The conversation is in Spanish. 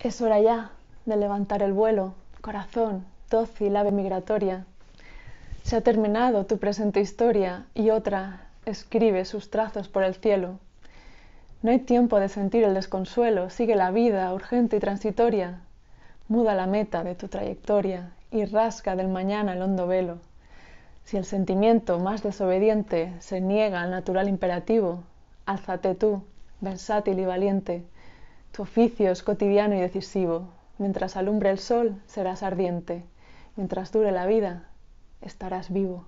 Es hora ya de levantar el vuelo, corazón, dócil ave migratoria. Se ha terminado tu presente historia y otra escribe sus trazos por el cielo. No hay tiempo de sentir el desconsuelo, sigue la vida urgente y transitoria. Muda la meta de tu trayectoria y rasca del mañana el hondo velo. Si el sentimiento más desobediente se niega al natural imperativo, álzate tú, versátil y valiente tu oficio es cotidiano y decisivo. Mientras alumbre el sol, serás ardiente. Mientras dure la vida, estarás vivo.